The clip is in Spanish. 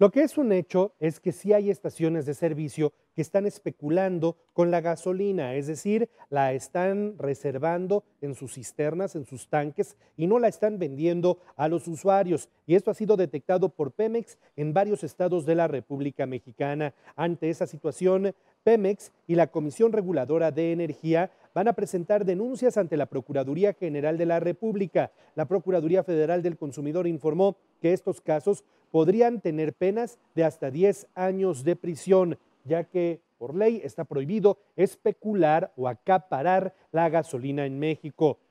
Lo que es un hecho es que sí hay estaciones de servicio que están especulando con la gasolina, es decir, la están reservando en sus cisternas, en sus tanques y no la están vendiendo a los usuarios. Y esto ha sido detectado por Pemex en varios estados de la República Mexicana. Ante esa situación, Pemex y la Comisión Reguladora de Energía van a presentar denuncias ante la Procuraduría General de la República. La Procuraduría Federal del Consumidor informó que estos casos podrían tener penas de hasta 10 años de prisión, ya que por ley está prohibido especular o acaparar la gasolina en México.